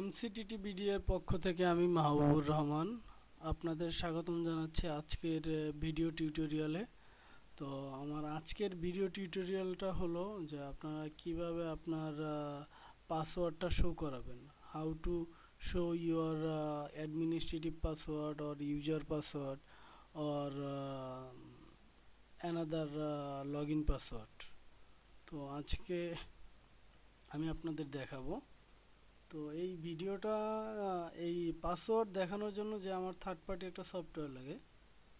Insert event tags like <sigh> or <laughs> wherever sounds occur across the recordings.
এমসিটিটি বিডিএর পক্ষ থেকে আমি মাহবুবুর রহমান আপনাদের স্বাগতম জানাচ্ছি আজকের ভিডিও টিউটোরিয়ালে তো আমার আজকের ভিডিও টিউটোরিয়ালটা হলো যে আপনারা কিভাবে আপনার পাসওয়ার্ডটা শো করাবেন how to show your administrative password or user password or another log in password তো আজকে আমি আপনাদের দেখাবো তো এই ভিডিওটা এই পাসওয়ার্ড দেখানোর জন্য যে আমার থার্ড পার্টি একটা সফটওয়্যার লাগে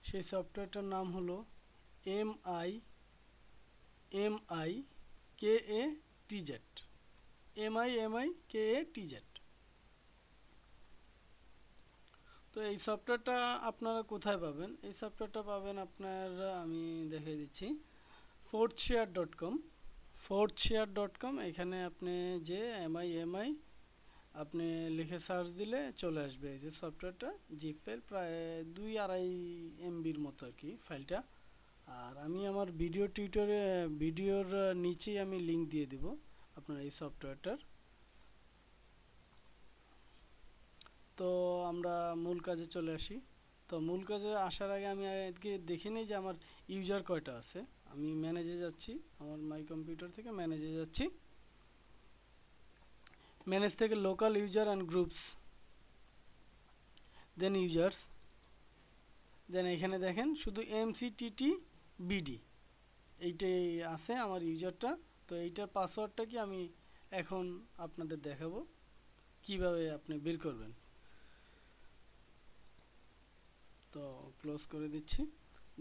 সেই সফটওয়্যারটার নাম হলো M I M I K A T Z M I M I K A T Z তো এই সফটওয়্যারটা আপনারা কোথায় পাবেন এই সফটওয়্যারটা পাবেন আপনার আমি দেখিয়ে দিচ্ছি fourth share dot com fourth share dot com এখানে আপনি যে এম আই এম আই আপনি লিখে সার্চ দিলে চলে আসবে এই যে সফটওয়্যারটা জিপ ফাইল প্রায় দুই আড়াই এমবির মতো আর কি ফাইলটা আর আমি আমার ভিডিও টিউটোরে ভিডিওর নিচেই আমি লিঙ্ক দিয়ে দিব আপনার এই সফটওয়্যারটার তো আমরা মূল কাজে চলে আসি তো মূল কাজে আসার আগে আমি আজকে দেখে নিই যে আমার ইউজার কয়টা আছে আমি ম্যানেজে যাচ্ছি আমার মাই কম্পিউটার থেকে ম্যানেজে যাচ্ছি ম্যানেজ থেকে local user and groups then users then এখানে দেখেন শুধু এমসিটিটি বিডি এইটাই আছে আমার ইউজারটা তো এইটার পাসওয়ার্ডটা কি আমি এখন আপনাদের দেখাবো কিভাবে আপনি বের করবেন তো ক্লোজ করে দিচ্ছি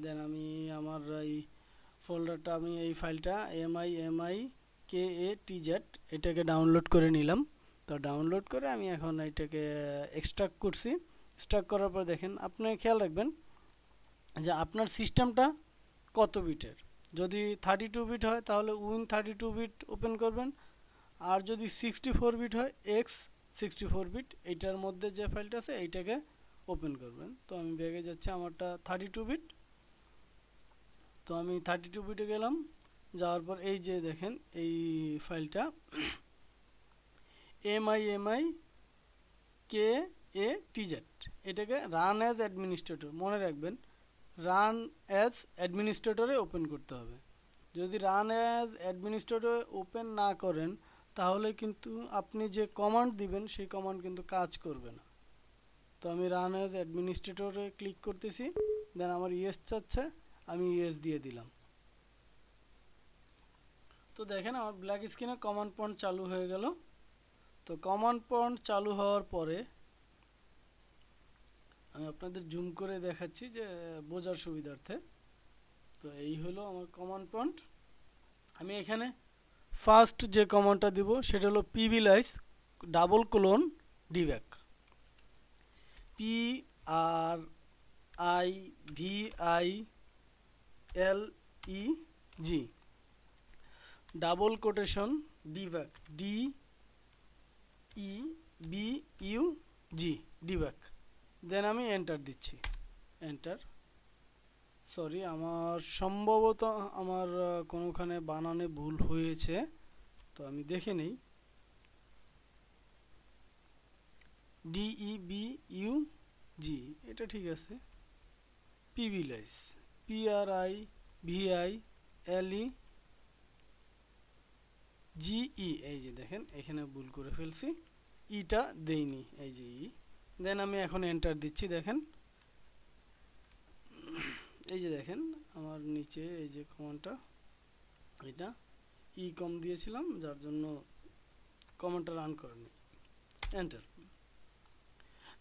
দেন আমি আমার এই ফোল্ডারটা আমি এই ফাইলটা M I M I K A T Z এটাকে ডাউনলোড করে নিলাম তো ডাউনলোড করে আমি এখন এটাকে এক্সট্রাক্ট করছি স্ট্রাক করার পর দেখেন আপনি খেয়াল রাখবেন যে আপনার সিস্টেমটা কত বিটের যদি থার্টি টু বিট হয় তাহলে win thirty two bit open করবেন আর যদি সিক্সটি ফোর বিট হয় এক্স সিক্সটি ফোর বিট এইটার মধ্যে যে ফাইলটা আছে এইটাকে ওপেন করবেন তো আমি ব্যাগে যাচ্ছি আমারটা থার্টি টু বিট তো আমি থার্টি টু বিটে গেলাম যাওয়ার পর এই যে দেখেন এই ফাইলটা M I M I K A T Z এটাকে রান অ্যাজ অ্যাডমিনিস্ট্রেটর মনে রাখবেন রান অ্যাজ অ্যাডমিনিস্ট্রেটরে ওপেন করতে হবে যদি রান অ্যাজ অ্যাডমিনিস্ট্রেটরে ওপেন না করেন তাহলে কিন্তু আপনি যে কমান্ড দিবেন সেই কমান্ড কিন্তু কাজ করবে না তো আমি রান অ্যাজ অ্যাডমিনিস্ট্রেটরে ক্লিক করতেছি দেন আমার ইয়েস চাচ্ছে আমি ইয়েস দিয়ে দিলাম তো দেখেন আমার ব্ল্যাক স্ক্রিনে কমন পয়েন্ট চালু হয়ে গেল তো কমন পয়েন্ট চালু হওয়ার পরে আমি আপনাদের জুম করে দেখাচ্ছি যে বোঝার সুবিধার্থে তো এই হলো আমার কমন পয়েন্ট আমি এখানে ফার্স্ট যে কমনটা দিব সেটা হলো privilege double colon debug P R I V I L E G double quotation debug D E B U G debug then আমি এন্টার দিচ্ছি এন্টার সরি আমার সম্ভবত আমার কোনোখানে বানানে ভুল হয়েছে তো আমি দেখে নেই ই বি ইউ জি এটা ঠিক আছে privilege P R I V I L E G E e, এই যে দেখেন এখানে ভুল করে ফেলছি ইটা দেইনি এই যে ই দেন আমি এখন এন্টার দিচ্ছি দেখেন এই যে দেখেন আমার নিচে এই যে কমনটা এটা ই কম দিয়েছিলাম যার জন্য কমনটা রান করেনি এন্টার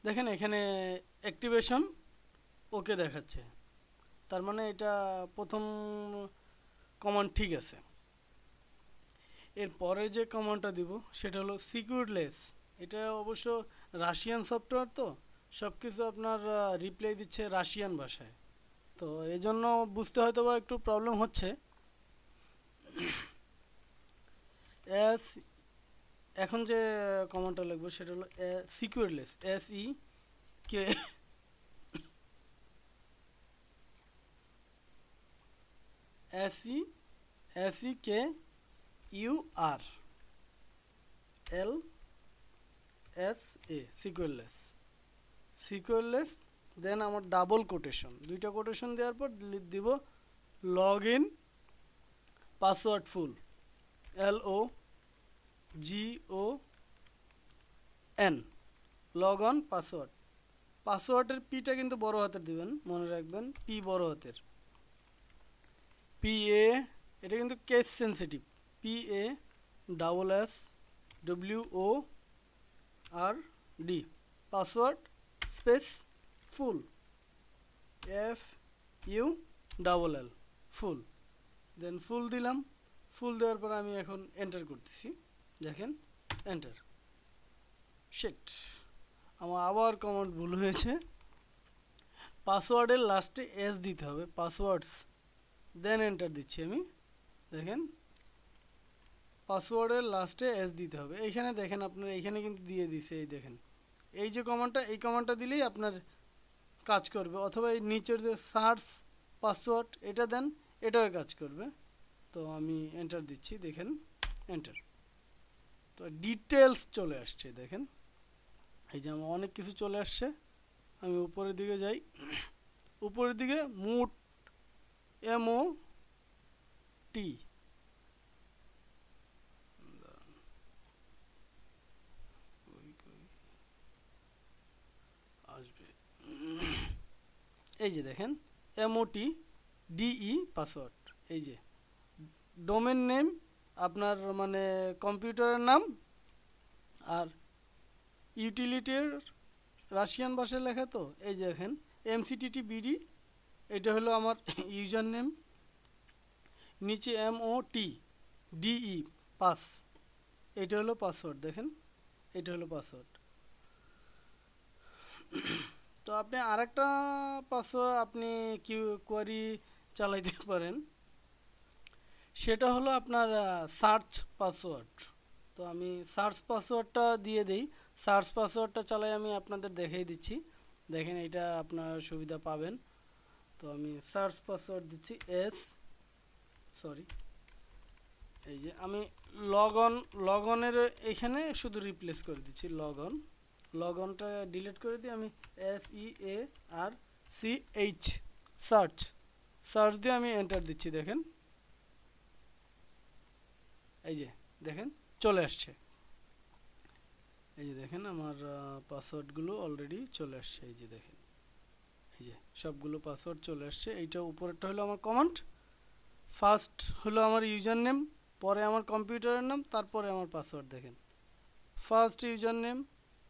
দেখেন এখানে অ্যাক্টিভেশন ওকে দেখাচ্ছে তার মানে এটা প্রথম কমান ঠিক আছে এর যে কমান্ডটা দিব সেটা হলো সিকিউরলেস এটা অবশ্য রাশিয়ান সফটওয়্যার তো সব কিছু আপনার রিপ্লাই দিচ্ছে রাশিয়ান ভাষায় তো এজন্য বুঝতে হয়তো বা একটু প্রবলেম হচ্ছে এস এখন যে কমান্ডটা লাগবে সেটা হলো sekurlsa S E K S E S E K U R L S A sekurlsa sekurlsa then আমার ডাবল কোটেশন দুইটা কোটেশন দেওয়ার পর দিব log in password full L O G O N log on password পাসওয়ার্ডের পিটা কিন্তু বড় হাতের দিবেন মনে রাখবেন পি বড় হাতের পি এ এটা কিন্তু case sensitive P A double S W O R D password space full F U double L full then full দিলাম ফুল দেওয়ার পর আমি এখন এন্টার করতেছি দেখেন এন্টার সেট আমার আবার কমেন্ট ভুল হয়েছে পাসওয়ার্ডের লাস্টে এস দিতে হবে পাসওয়ার্ডস দেন এন্টার দিচ্ছি আমি দেখেন পাসওয়ার্ডের লাস্টে এস দিতে হবে এইখানে দেখেন আপনার এইখানে কিন্তু দিয়ে দিছে এই দেখেন এই যে কমান্ডটা এই কমান্ডটা দিলেই আপনার কাজ করবে অথবা এই নিচের যে সার্চ পাসওয়ার্ড এটা দেন এটাও কাজ করবে তো আমি এন্টার দিচ্ছি দেখেন এন্টার তো ডিটেলস চলে আসছে দেখেন এই যে আমার অনেক কিছু চলে আসছে আমি উপরের দিকে যাই উপরের দিকে মুট এমও টি এই যে দেখেন এমওটি ডিই পাসওয়ার্ড এই যে ডোমেন নেম আপনার মানে কম্পিউটারের নাম আর ইউটিলিটির রাশিয়ান ভাষায় লেখা তো এই যে দেখেন এমসিটিটি বিডি এটা হলো আমার ইউজার <laughs> নেম নিচে M O T D E pass এটা হলো পাসওয়ার্ড দেখেন এটা হলো পাসওয়ার্ড তো আপনি আরেকটা পাসওয়ার্ড আপনি কিউ কোয়ারি চালাইতে পারেন সেটা হলো আপনার সার্চ পাসওয়ার্ড তো আমি সার্চ পাসওয়ার্ডটা দিয়ে দিই সার্চ পাসওয়ার্ডটা চালাই আমি আপনাদের দেখাই দিচ্ছি দেখেন এটা আপনার সুবিধা পাবেন তো আমি সার্চ পাসওয়ার্ড দিচ্ছি এস সরি এই যে আমি লগ অন লগ অনের এখানে শুধু রিপ্লেস করে দিচ্ছি লগ অন লগ অনটা ডিলিট করে e দিয়ে আমি S E A R C H search search দিয়ে আমি এন্টার দিচ্ছি দেখেন এই যে দেখেন চলে আসছে এই যে দেখেন আমার পাসওয়ার্ডগুলো অলরেডি চলে আসছে এই যে দেখেন এই যে সবগুলো পাসওয়ার্ড চলে আসছে এইটা উপরেরটা হলো আমার কমান্ড ফার্স্ট হলো আমার ইউজার নেম পরে আমার কম্পিউটারের নাম তারপরে আমার পাসওয়ার্ড দেখেন first user name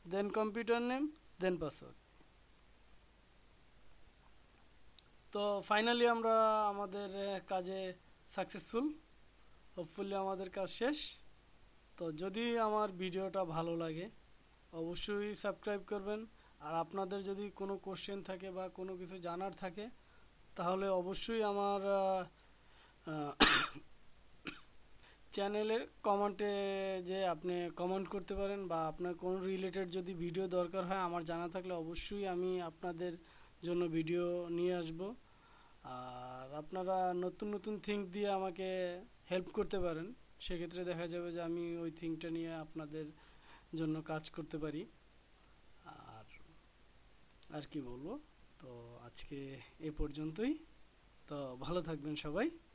then computer name then password তো ফাইনালি আমরা আমাদের কাজে সাকসেসফুল হোপফুলি আমাদের কাজ শেষ তো যদি আমার ভিডিওটা ভালো লাগে অবশ্যই সাবস্ক্রাইব করবেন আর আপনাদের যদি কোনো কোশ্চেন থাকে বা কোনো কিছু জানার থাকে তাহলে অবশ্যই আমার চ্যানেলের কমেন্টে যে আপনি কমেন্ট করতে পারেন বা আপনার কোন রিলেটেড যদি ভিডিও দরকার হয় আমার জানা থাকলে অবশ্যই আমি আপনাদের জন্য ভিডিও নিয়ে আসব আর আপনারা নতুন নতুন থিঙ্ক দিয়ে আমাকে হেল্প করতে পারেন সেক্ষেত্রে দেখা যাবে যে আমি ওই থিঙ্কটা নিয়ে আপনাদের জন্য কাজ করতে পারি আর আর কি বলবো তো আজকে এ পর্যন্তই তো ভালো থাকবেন সবাই